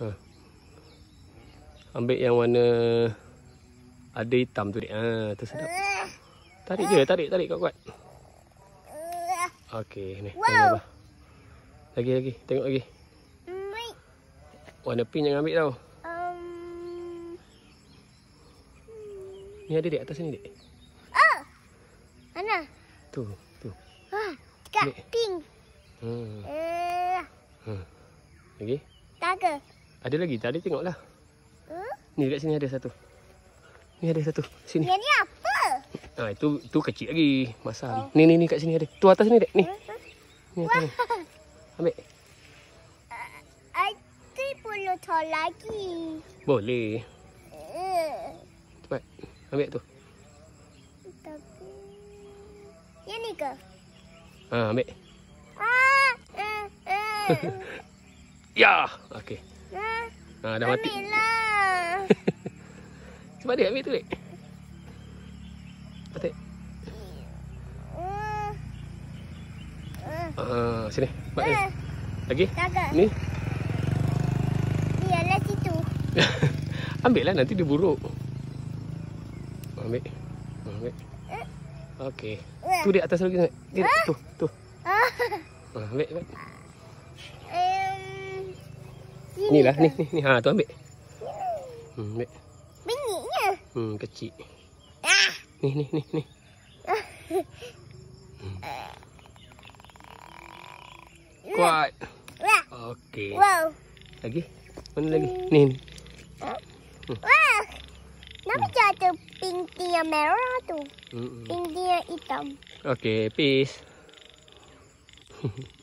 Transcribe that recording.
ha. Ambil yang warna Ada hitam tu dek ha, sedap Tarik je tarik tarik kau kuat Okey ni wow. Lagi lagi tengok lagi Warna pink jangan ambil tau um. Ni ada dek atas ni dek Oh Mana Tu tu Wah Dekat pink Hmm eh. Hmm Lagi Tak ke ada lagi? Tadi tengoklah. Hmm? Ni dekat sini ada satu. Ni ada satu. Sini. Yang ni apa? Ha, itu tu kecil lagi. Masa. Oh. Ni ni ni kat sini ada. Tu atas ni dek. Ni. Hmm? Ni. Atas, Ambil. Aku ah, perlu tol lagi. Boleh. Eh. Cepat. Ambil tu. Tapi... ni ke? Ha, ambil. Ah, eh, eh. ya. Okey. Ha, dah mati. Ambillah. dia ambil tu, Dek. Patik. Ha, sini. Cepat dia. Lagi? Tagak. Ni? Biarlah situ. ambil lah, nanti dia buruk. Ambil. Ambil. Eh. Okey. Eh. Tu dia atas lagi, Dek. Eh. tu, tu. Ha, ambil sini. lah, ni ni ni ha tu ambil. Hmm ambil. Bunyinya. Lah. Hmm kecil. Ah. Ni ni ni ni. Kuat. Okey. Wow. Lagi. Mana lagi? Ni. ni. Hmm. Wah. nampak pecah tu pink yang merah tu. Hmm. hmm. Pink yang hitam. Okey, peace.